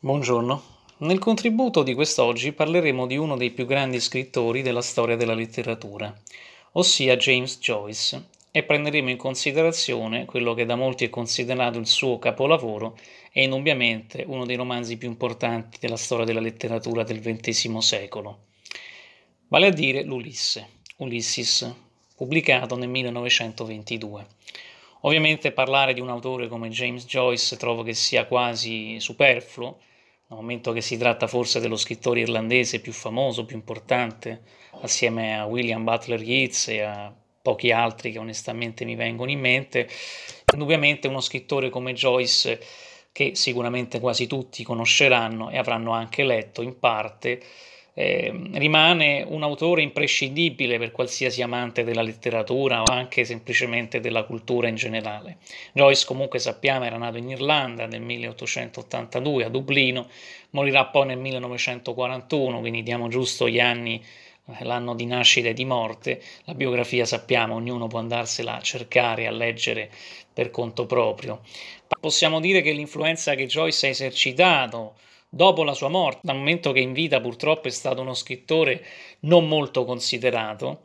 Buongiorno. Nel contributo di quest'oggi parleremo di uno dei più grandi scrittori della storia della letteratura, ossia James Joyce, e prenderemo in considerazione quello che da molti è considerato il suo capolavoro e indubbiamente uno dei romanzi più importanti della storia della letteratura del XX secolo, vale a dire l'Ulisse, Ulysses, pubblicato nel 1922. Ovviamente parlare di un autore come James Joyce trovo che sia quasi superfluo, dal momento che si tratta forse dello scrittore irlandese più famoso, più importante, assieme a William Butler Yeats e a pochi altri che onestamente mi vengono in mente. Indubbiamente uno scrittore come Joyce, che sicuramente quasi tutti conosceranno e avranno anche letto in parte, eh, rimane un autore imprescindibile per qualsiasi amante della letteratura o anche semplicemente della cultura in generale. Joyce comunque sappiamo era nato in Irlanda nel 1882 a Dublino, morirà poi nel 1941, quindi diamo giusto gli anni eh, l'anno di nascita e di morte, la biografia sappiamo, ognuno può andarsela a cercare, a leggere per conto proprio. Possiamo dire che l'influenza che Joyce ha esercitato dopo la sua morte, dal momento che in vita purtroppo è stato uno scrittore non molto considerato,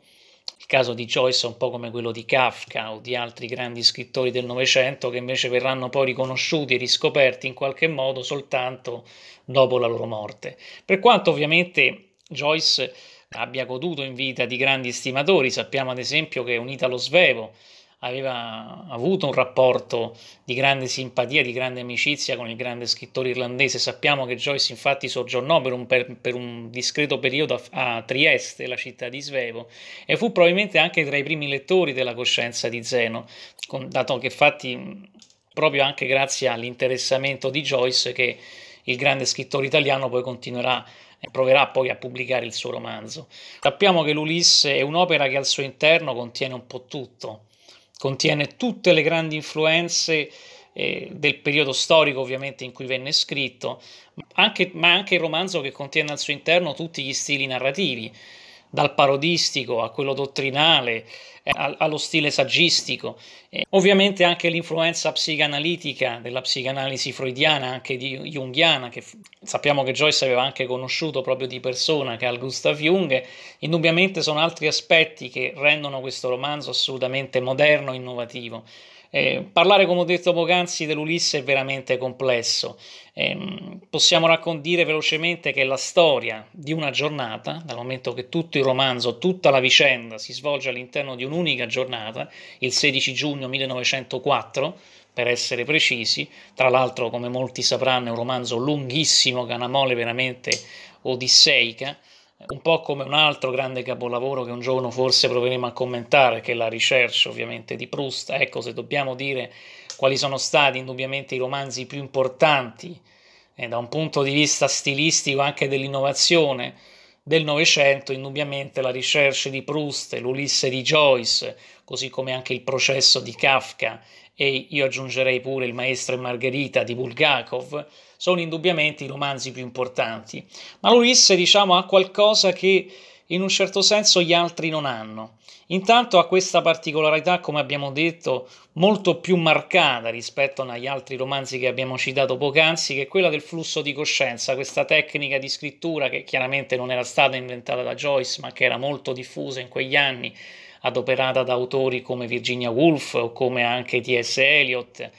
il caso di Joyce è un po' come quello di Kafka o di altri grandi scrittori del Novecento che invece verranno poi riconosciuti e riscoperti in qualche modo soltanto dopo la loro morte. Per quanto ovviamente Joyce abbia goduto in vita di grandi stimatori, sappiamo ad esempio che è un italo svevo aveva avuto un rapporto di grande simpatia, di grande amicizia con il grande scrittore irlandese. Sappiamo che Joyce infatti soggiornò per un, per, per un discreto periodo a, a, Trieste, la città di Svevo, e fu probabilmente anche tra i primi lettori della coscienza di Zeno, con, dato che infatti proprio anche grazie all'interessamento di Joyce che il grande scrittore italiano poi continuerà eh, proverà poi a pubblicare il suo romanzo. Sappiamo che l'Ulisse è un'opera che al suo interno contiene un po' tutto, contiene tutte le grandi influenze eh, del periodo storico ovviamente in cui venne scritto, anche, ma anche il romanzo che contiene al suo interno tutti gli stili narrativi, dal parodistico a quello dottrinale, allo stile saggistico. E ovviamente anche l'influenza psicanalitica della psicanalisi freudiana, anche di junghiana, che sappiamo che Joyce aveva anche conosciuto proprio di persona, che è al Gustav Jung, indubbiamente sono altri aspetti che rendono questo romanzo assolutamente moderno e innovativo. Eh, parlare, come ho detto poc'anzi, dell'Ulisse è veramente complesso. Eh, possiamo raccontare velocemente che la storia di una giornata, dal momento che tutto il romanzo, tutta la vicenda si svolge all'interno di un'unica giornata, il 16 giugno 1904, per essere precisi, tra l'altro come molti sapranno è un romanzo lunghissimo che ha una mole veramente odisseica, eh, un po' come un altro grande capolavoro che un giorno forse proveremo a commentare, che è la ricerca ovviamente di Proust. Ecco, se dobbiamo dire quali sono stati indubbiamente i romanzi più importanti eh, da un punto di vista stilistico anche dell'innovazione del Novecento, indubbiamente la ricerca di Proust, l'Ulisse di Joyce, così come anche il processo di Kafka e io aggiungerei pure Il maestro e Margherita di Bulgakov, sono indubbiamente i romanzi più importanti. Ma Ulisse, diciamo, ha qualcosa che in un certo senso gli altri non hanno. Intanto ha questa particolarità, come abbiamo detto, molto più marcata rispetto agli altri romanzi che abbiamo citato poc'anzi, che è quella del flusso di coscienza, questa tecnica di scrittura che chiaramente non era stata inventata da Joyce, ma che era molto diffusa in quegli anni, adoperata da autori come Virginia Woolf o come anche T.S. Eliot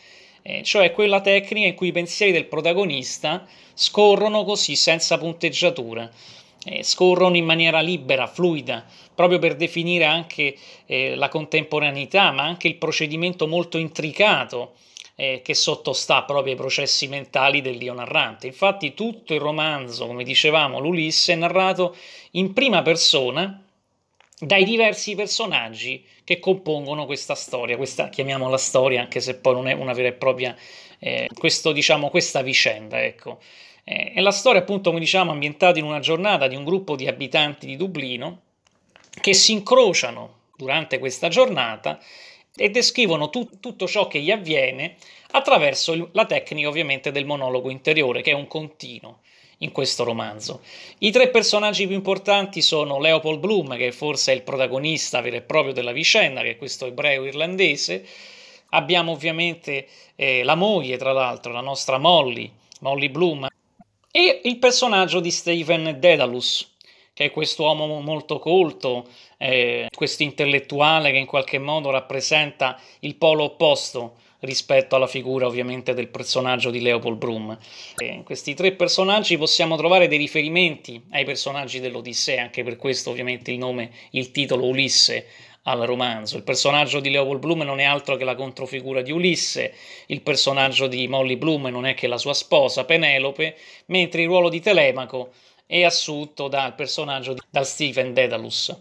eh, cioè quella tecnica in cui i pensieri del protagonista scorrono così senza punteggiatura eh, scorrono in maniera libera, fluida, proprio per definire anche eh, la contemporaneità, ma anche il procedimento molto intricato eh, che sottostà proprio ai processi mentali dell'io narrante. Infatti tutto il romanzo, come dicevamo, l'Ulisse è narrato in prima persona dai diversi personaggi che compongono questa storia, questa chiamiamola storia, anche se poi non è una vera e propria, eh, questo, diciamo, questa vicenda, ecco. Eh, è la storia, appunto, come diciamo, ambientata in una giornata di un gruppo di abitanti di Dublino che si incrociano durante questa giornata e descrivono tu- tutto ciò che gli avviene attraverso il- la tecnica ovviamente del monologo interiore, che è un continuo in questo romanzo. I tre personaggi più importanti sono Leopold Bloom, che forse è il protagonista vero e proprio della vicenda, che è questo ebreo irlandese. Abbiamo ovviamente eh, la moglie, tra l'altro, la nostra Molly, Molly Bloom, e il personaggio di Steven Dedalus, che è questo uomo molto colto, eh, questo intellettuale che in qualche modo rappresenta il polo opposto rispetto alla figura ovviamente del personaggio di Leopold Bloom. In questi tre personaggi possiamo trovare dei riferimenti ai personaggi dell'Odissea, anche per questo ovviamente il nome, il titolo Ulisse al romanzo. Il personaggio di Leopold Bloom non è altro che la controfigura di Ulisse, il personaggio di Molly Bloom non è che la sua sposa Penelope, mentre il ruolo di Telemaco è assunto dal personaggio di, da Stephen Dedalus.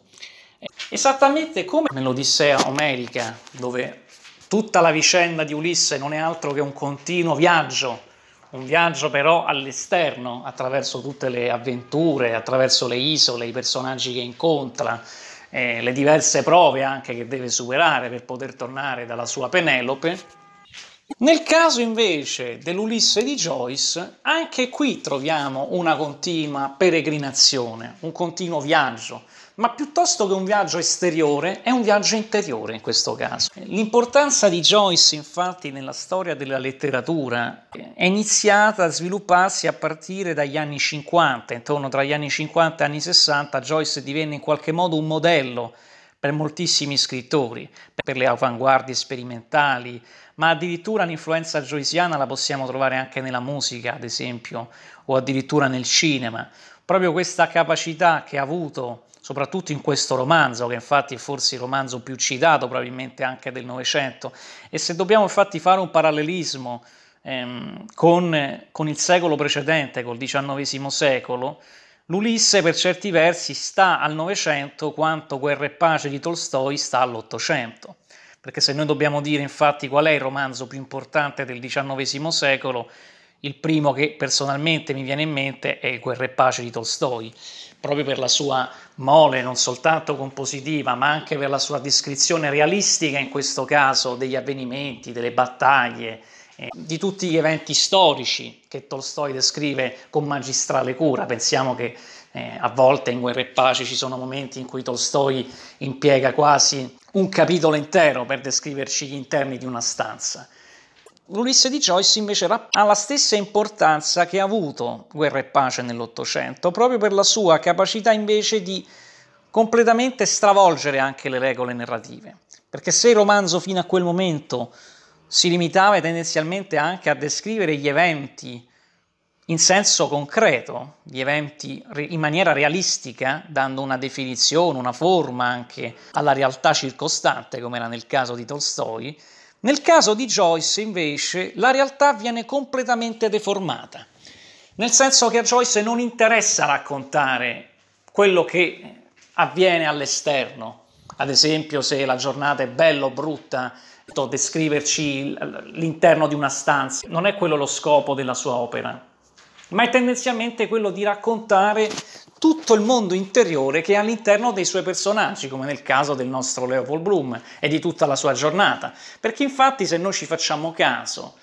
Esattamente come nell'Odissea omerica, dove tutta la vicenda di Ulisse non è altro che un continuo viaggio, un viaggio però all'esterno, attraverso tutte le avventure, attraverso le isole, i personaggi che incontra, eh, le diverse prove anche che deve superare per poter tornare dalla sua Penelope. Nel caso invece dell'Ulisse di Joyce, anche qui troviamo una continua peregrinazione, un continuo viaggio, ma piuttosto che un viaggio esteriore è un viaggio interiore in questo caso. L'importanza di Joyce infatti nella storia della letteratura è iniziata a svilupparsi a partire dagli anni 50, intorno tra gli anni 50 e gli anni 60 Joyce divenne in qualche modo un modello per moltissimi scrittori, per le avanguardie sperimentali, ma addirittura l'influenza joysiana la possiamo trovare anche nella musica, ad esempio, o addirittura nel cinema. Proprio questa capacità che ha avuto soprattutto in questo romanzo, che infatti è forse il romanzo più citato probabilmente anche del Novecento. E se dobbiamo infatti fare un parallelismo ehm, con, con il secolo precedente, col XIX secolo, L'Ulisse per certi versi sta al Novecento quanto Guerra e Pace di Tolstoi sta all'Ottocento, perché se noi dobbiamo dire infatti qual è il romanzo più importante del XIX secolo, il primo che personalmente mi viene in mente è Guerra e Pace di Tolstoi, proprio per la sua mole non soltanto compositiva, ma anche per la sua descrizione realistica in questo caso degli avvenimenti, delle battaglie, eh, di tutti gli eventi storici che Tolstoi descrive con magistrale cura. Pensiamo che eh, a volte in Guerra e Pace ci sono momenti in cui Tolstoi impiega quasi un capitolo intero per descriverci gli interni di una stanza. L'Ulisse di Joyce invece ha la stessa importanza che ha avuto Guerra e Pace nell'Ottocento, proprio per la sua capacità invece di completamente stravolgere anche le regole narrative. Perché se il romanzo fino a quel momento si limitava tendenzialmente anche a descrivere gli eventi in senso concreto, gli eventi in maniera realistica, dando una definizione, una forma anche alla realtà circostante, come era nel caso di Tolstoi, nel caso di Joyce, invece, la realtà viene completamente deformata, nel senso che a Joyce non interessa raccontare quello che avviene all'esterno, ad esempio se la giornata è bella o brutta, descriverci l'interno di una stanza, non è quello lo scopo della sua opera ma è tendenzialmente quello di raccontare tutto il mondo interiore che è all'interno dei suoi personaggi, come nel caso del nostro Leopold Bloom e di tutta la sua giornata. Perché infatti se noi ci facciamo caso,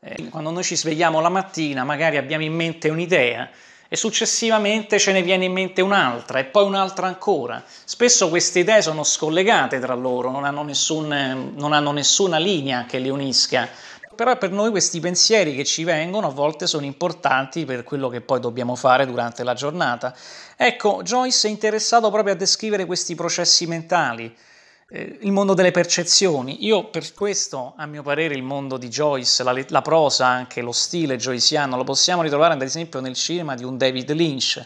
eh, quando noi ci svegliamo la mattina magari abbiamo in mente un'idea e successivamente ce ne viene in mente un'altra e poi un'altra ancora. Spesso queste idee sono scollegate tra loro, non hanno, nessun, non hanno nessuna linea che le unisca però per noi questi pensieri che ci vengono a volte sono importanti per quello che poi dobbiamo fare durante la giornata. Ecco, Joyce è interessato proprio a descrivere questi processi mentali, eh, il mondo delle percezioni. Io per questo, a mio parere, il mondo di Joyce, la, la prosa anche, lo stile joyceano, lo possiamo ritrovare ad esempio nel cinema di un David Lynch,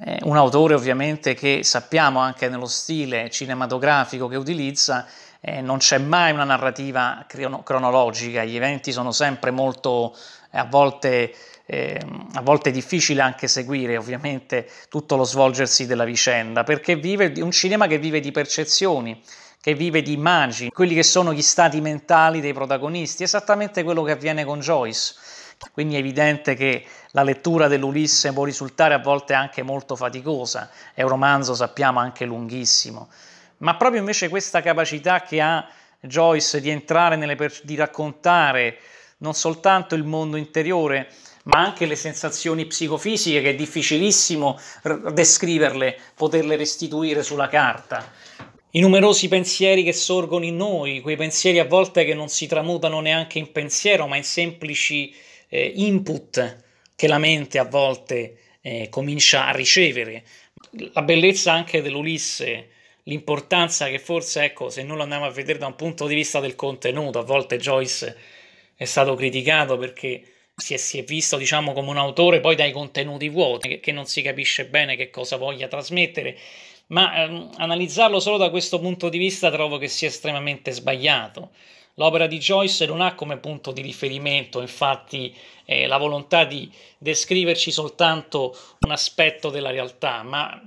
eh, un autore ovviamente che sappiamo anche nello stile cinematografico che utilizza eh, non c'è mai una narrativa cronologica, gli eventi sono sempre molto, eh, a volte, eh, a volte difficile anche seguire ovviamente tutto lo svolgersi della vicenda, perché vive un cinema che vive di percezioni, che vive di immagini, quelli che sono gli stati mentali dei protagonisti, esattamente quello che avviene con Joyce. Quindi è evidente che la lettura dell'Ulisse può risultare a volte anche molto faticosa, è un romanzo, sappiamo, anche lunghissimo ma proprio invece questa capacità che ha Joyce di entrare nelle per- di raccontare non soltanto il mondo interiore, ma anche le sensazioni psicofisiche che è difficilissimo r- descriverle, poterle restituire sulla carta. I numerosi pensieri che sorgono in noi, quei pensieri a volte che non si tramutano neanche in pensiero, ma in semplici eh, input che la mente a volte eh, comincia a ricevere. La bellezza anche dell'Ulisse, l'importanza che forse, ecco, se noi lo andiamo a vedere da un punto di vista del contenuto, a volte Joyce è stato criticato perché si è, si è visto, diciamo, come un autore poi dai contenuti vuoti, che, che non si capisce bene che cosa voglia trasmettere, ma ehm, analizzarlo solo da questo punto di vista trovo che sia estremamente sbagliato. L'opera di Joyce non ha come punto di riferimento, infatti, eh, la volontà di descriverci soltanto un aspetto della realtà, ma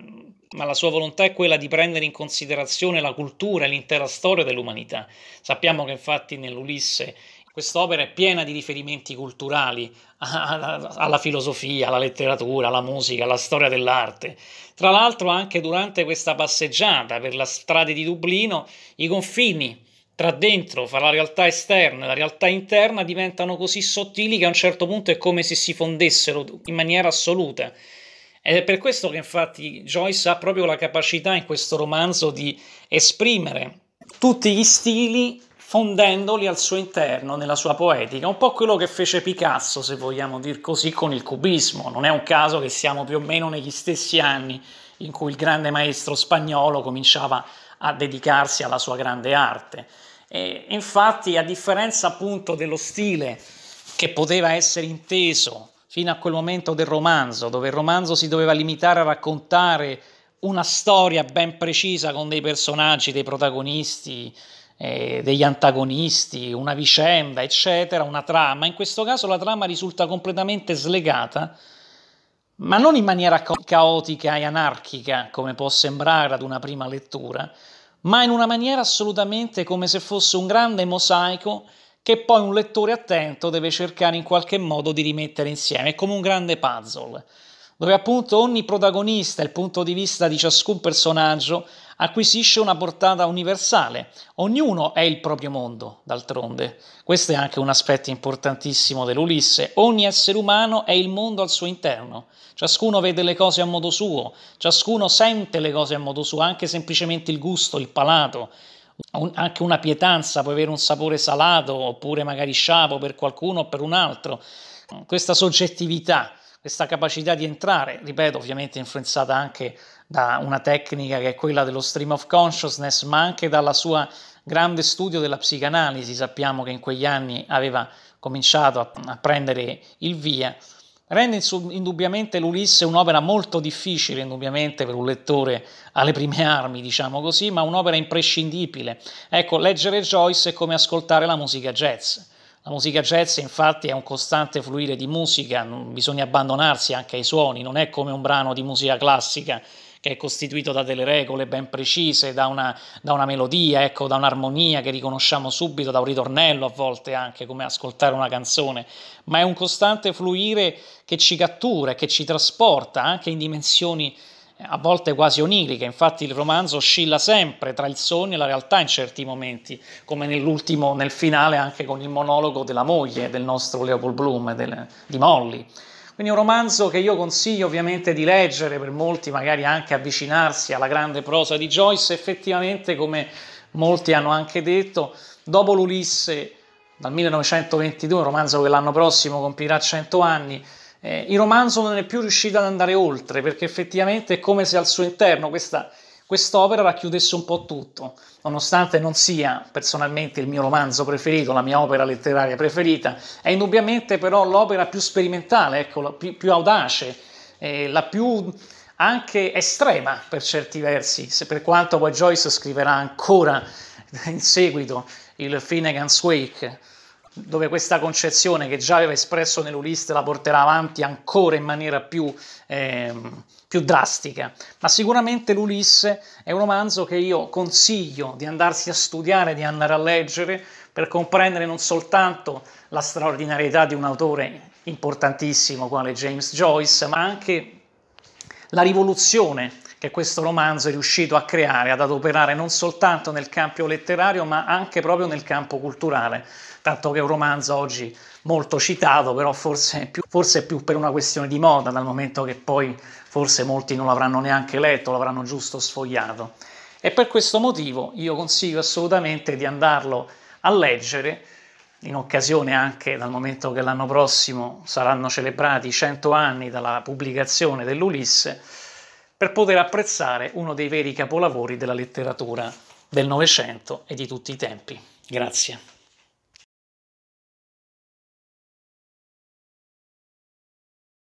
ma la sua volontà è quella di prendere in considerazione la cultura e l'intera storia dell'umanità. Sappiamo che infatti nell'Ulisse quest'opera è piena di riferimenti culturali alla filosofia, alla letteratura, alla musica, alla storia dell'arte. Tra l'altro anche durante questa passeggiata per la strada di Dublino i confini tra dentro, fra la realtà esterna e la realtà interna diventano così sottili che a un certo punto è come se si fondessero in maniera assoluta. Ed è per questo che infatti Joyce ha proprio la capacità in questo romanzo di esprimere tutti gli stili fondendoli al suo interno, nella sua poetica, un po' quello che fece Picasso, se vogliamo dir così, con il cubismo. Non è un caso che siamo più o meno negli stessi anni in cui il grande maestro spagnolo cominciava a dedicarsi alla sua grande arte. E infatti, a differenza appunto dello stile che poteva essere inteso fino a quel momento del romanzo, dove il romanzo si doveva limitare a raccontare una storia ben precisa con dei personaggi, dei protagonisti, eh, degli antagonisti, una vicenda, eccetera, una trama. In questo caso la trama risulta completamente slegata, ma non in maniera caotica e anarchica, come può sembrare ad una prima lettura, ma in una maniera assolutamente come se fosse un grande mosaico che poi un lettore attento deve cercare in qualche modo di rimettere insieme. È come un grande puzzle, dove appunto ogni protagonista, il punto di vista di ciascun personaggio, acquisisce una portata universale. Ognuno è il proprio mondo, d'altronde. Questo è anche un aspetto importantissimo dell'Ulisse. Ogni essere umano è il mondo al suo interno. Ciascuno vede le cose a modo suo, ciascuno sente le cose a modo suo, anche semplicemente il gusto, il palato un, anche una pietanza può avere un sapore salato oppure magari sciapo per qualcuno o per un altro. Questa soggettività, questa capacità di entrare, ripeto, ovviamente influenzata anche da una tecnica che è quella dello stream of consciousness, ma anche dalla sua grande studio della psicanalisi, sappiamo che in quegli anni aveva cominciato a, a prendere il via Rende indubbiamente l'Ulisse un'opera molto difficile, indubbiamente per un lettore alle prime armi, diciamo così, ma un'opera imprescindibile. Ecco, leggere Joyce è come ascoltare la musica jazz. La musica jazz infatti è un costante fluire di musica, bisogna abbandonarsi anche ai suoni, non è come un brano di musica classica che è costituito da delle regole ben precise, da una, da una melodia, ecco, da un'armonia che riconosciamo subito, da un ritornello a volte anche come ascoltare una canzone, ma è un costante fluire che ci cattura, e che ci trasporta anche in dimensioni a volte quasi oniriche, infatti il romanzo oscilla sempre tra il sogno e la realtà in certi momenti, come nell'ultimo, nel finale anche con il monologo della moglie del nostro Leopold Bloom, del, di Molly. Quindi un romanzo che io consiglio ovviamente di leggere, per molti magari anche avvicinarsi alla grande prosa di Joyce, effettivamente come molti hanno anche detto, dopo l'Ulisse dal 1922, un romanzo che l'anno prossimo compirà 100 anni, eh, il romanzo non è più riuscito ad andare oltre perché effettivamente è come se al suo interno questa quest'opera racchiudesse un po' tutto, nonostante non sia personalmente il mio romanzo preferito, la mia opera letteraria preferita, è indubbiamente però l'opera più sperimentale, ecco, la più, più audace, eh, la più anche estrema per certi versi, se per quanto poi Joyce scriverà ancora in seguito il Finnegan's Wake, dove questa concezione che già aveva espresso nell'Ulisse la porterà avanti ancora in maniera più... Ehm, più drastica, ma sicuramente l'Ulisse è un romanzo che io consiglio di andarsi a studiare, di andare a leggere per comprendere non soltanto la straordinarietà di un autore importantissimo quale James Joyce, ma anche la rivoluzione che questo romanzo è riuscito a creare, ad adoperare non soltanto nel campo letterario ma anche proprio nel campo culturale, tanto che è un romanzo oggi molto citato, però forse più, forse più per una questione di moda, dal momento che poi forse molti non l'avranno neanche letto, l'avranno giusto sfogliato. E per questo motivo io consiglio assolutamente di andarlo a leggere, in occasione anche dal momento che l'anno prossimo saranno celebrati i 100 anni dalla pubblicazione dell'Ulisse, per poter apprezzare uno dei veri capolavori della letteratura del Novecento e di tutti i tempi. Grazie.